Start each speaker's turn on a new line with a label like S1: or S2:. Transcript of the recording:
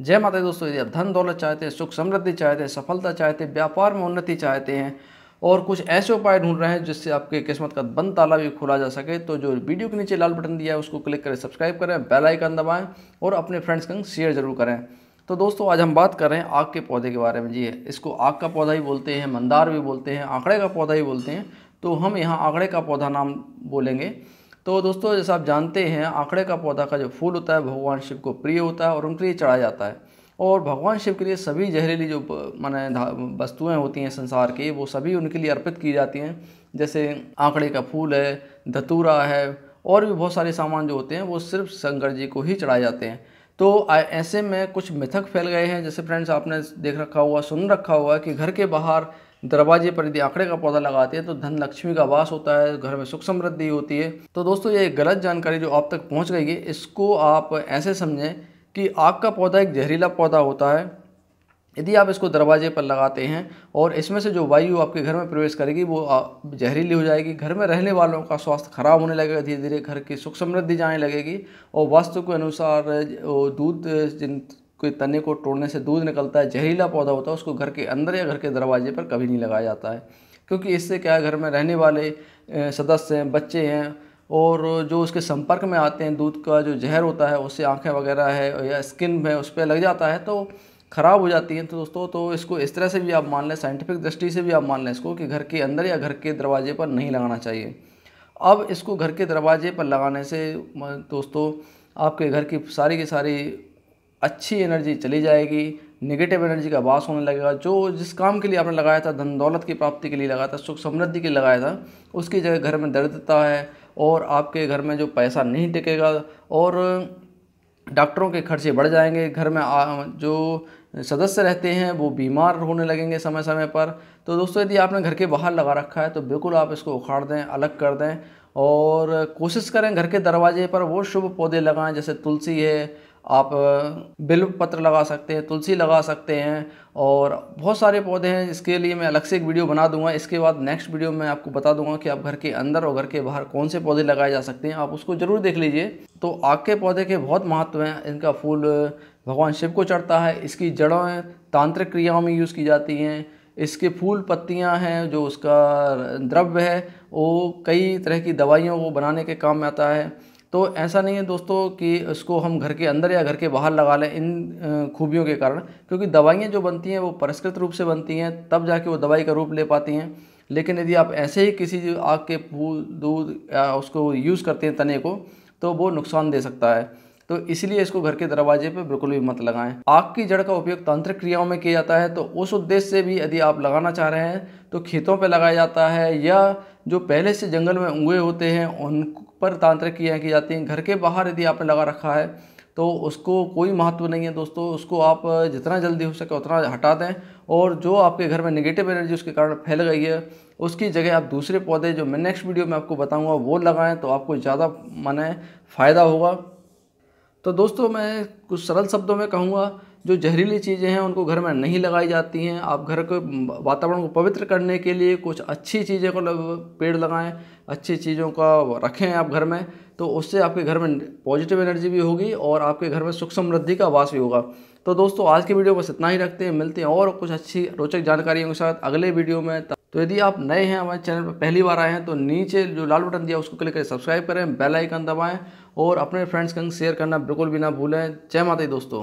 S1: जय माता दोस्तों यदि आप धन दौलत चाहते हैं सुख समृद्धि चाहते हैं सफलता चाहते हैं व्यापार में उन्नति चाहते हैं और कुछ ऐसे उपाय ढूंढ रहे हैं जिससे आपके किस्मत का बंद ताला भी खोला जा सके तो जो वीडियो के नीचे लाल बटन दिया है उसको क्लिक करें सब्सक्राइब करें बेल आइकन दबाएं और अपने फ्रेंड्स के शेयर जरूर करें तो दोस्तों आज हम बात कर रहे हैं आग के पौधे के बारे में जी इसको आग का पौधा ही बोलते हैं मंदार भी बोलते हैं आंकड़े का पौधा ही बोलते हैं तो हम यहाँ आंकड़े का पौधा नाम बोलेंगे तो दोस्तों जैसा आप जानते हैं आंकड़े का पौधा का जो फूल होता है भगवान शिव को प्रिय होता है और उनके लिए चढ़ाया जाता है और भगवान शिव के लिए सभी जहरीली जो माने वस्तुएं होती हैं संसार की वो सभी उनके लिए अर्पित की जाती हैं जैसे आंकड़े का फूल है धतूरा है और भी बहुत सारे सामान जो होते हैं वो सिर्फ शंकर जी को ही चढ़ाए जाते हैं तो ऐसे में कुछ मिथक फैल गए हैं जैसे फ्रेंड्स आपने देख रखा हुआ सुन रखा हुआ कि घर के बाहर दरवाजे पर यदि आंकड़े का पौधा लगाते हैं तो धन लक्ष्मी का वास होता है घर में सुख समृद्धि होती है तो दोस्तों ये गलत जानकारी जो आप तक पहुँच गई है इसको आप ऐसे समझें कि आग का पौधा एक जहरीला पौधा होता है यदि आप इसको दरवाजे पर लगाते हैं और इसमें से जो वायु आपके घर में प्रवेश करेगी वो जहरीली हो जाएगी घर में रहने वालों का स्वास्थ्य खराब होने लगेगा धीरे धीरे घर की सुख समृद्धि जाने लगेगी और वास्तु के अनुसार दूध जिन के तने को तोड़ने से दूध निकलता है जहरीला पौधा होता है उसको घर के अंदर या घर के दरवाजे पर कभी नहीं लगाया जाता है क्योंकि इससे क्या है घर में रहने वाले सदस्य हैं बच्चे हैं और जो उसके संपर्क में आते हैं दूध का जो जहर होता है उससे आँखें वगैरह है या स्किन में उस पर लग जाता है तो ख़राब हो जाती हैं तो दोस्तों तो इसको इस तरह से भी आप मान लें साइंटिफिक दृष्टि से भी आप मान लें इसको कि घर के अंदर या घर के दरवाजे पर नहीं लगाना चाहिए अब इसको घर के दरवाजे पर लगाने से दोस्तों आपके घर की सारी की सारी अच्छी एनर्जी चली जाएगी नेगेटिव एनर्जी का आवास होने लगेगा जो जिस काम के लिए आपने लगाया था धन दौलत की प्राप्ति के लिए लगाया था सुख समृद्धि के लिए लगाया था उसकी जगह घर में दर्दता है और आपके घर में जो पैसा नहीं टिकेगा और डॉक्टरों के खर्चे बढ़ जाएंगे घर में आ, जो सदस्य रहते हैं वो बीमार होने लगेंगे समय समय पर तो दोस्तों यदि आपने घर के बाहर लगा रखा है तो बिल्कुल आप इसको उखाड़ दें अलग कर दें और कोशिश करें घर के दरवाजे पर वो शुभ पौधे लगाएं जैसे तुलसी है आप बिल्व पत्र लगा सकते हैं तुलसी लगा सकते हैं और बहुत सारे पौधे हैं इसके लिए मैं अलग से एक वीडियो बना दूंगा इसके बाद नेक्स्ट वीडियो में आपको बता दूंगा कि आप घर के अंदर और घर के बाहर कौन से पौधे लगाए जा सकते हैं आप उसको ज़रूर देख लीजिए तो आग के पौधे के बहुत महत्व हैं इनका फूल भगवान शिव को चढ़ता है इसकी जड़ों तांत्रिक क्रियाओं में यूज़ की जाती हैं इसके फूल पत्तियां हैं जो उसका द्रव्य है वो कई तरह की दवाइयों को बनाने के काम में आता है तो ऐसा नहीं है दोस्तों कि इसको हम घर के अंदर या घर के बाहर लगा लें इन खूबियों के कारण क्योंकि दवाइयाँ जो बनती हैं वो परिष्कृत रूप से बनती हैं तब जाके वो दवाई का रूप ले पाती हैं लेकिन यदि आप ऐसे ही किसी आग के फूल दूध या उसको यूज़ करते हैं तने को तो वो नुकसान दे सकता है तो इसलिए इसको घर के दरवाजे पर बिल्कुल भी मत लगाएं आग की जड़ का उपयोग तांत्रिक क्रियाओं में किया जाता है तो उस उद्देश्य से भी यदि आप लगाना चाह रहे हैं तो खेतों पर लगाया जाता है या जो पहले से जंगल में उगे होते हैं उन पर तांत्रिक क्रियाएँ की जाती हैं घर के बाहर यदि आपने लगा रखा है तो उसको कोई महत्व नहीं है दोस्तों उसको आप जितना जल्दी हो सके उतना हटा दें और जो आपके घर में नेगेटिव एनर्जी उसके कारण फैल गई है उसकी जगह आप दूसरे पौधे जो मैं नेक्स्ट वीडियो में आपको बताऊँगा वो लगाएं तो आपको ज़्यादा माने फ़ायदा होगा तो दोस्तों मैं कुछ सरल शब्दों में कहूँगा जो जहरीली चीज़ें हैं उनको घर में नहीं लगाई जाती हैं आप घर के वातावरण को पवित्र करने के लिए कुछ अच्छी चीज़ें को लग, पेड़ लगाएं अच्छी चीज़ों का रखें आप घर में तो उससे आपके घर में पॉजिटिव एनर्जी भी होगी और आपके घर में सुख समृद्धि का वास भी होगा तो दोस्तों आज की वीडियो बस इतना ही रखते हैं मिलते हैं और कुछ अच्छी रोचक जानकारियों के साथ अगले वीडियो में तो यदि आप नए हैं हमारे चैनल पर पहली बार आए हैं तो नीचे जो लाल बटन दिया उसको क्लिक करें सब्सक्राइब करें बेल आइकन दबाएं और अपने फ्रेंड्स के अंग शेयर करना बिल्कुल भी ना भूलें जय माता दोस्तों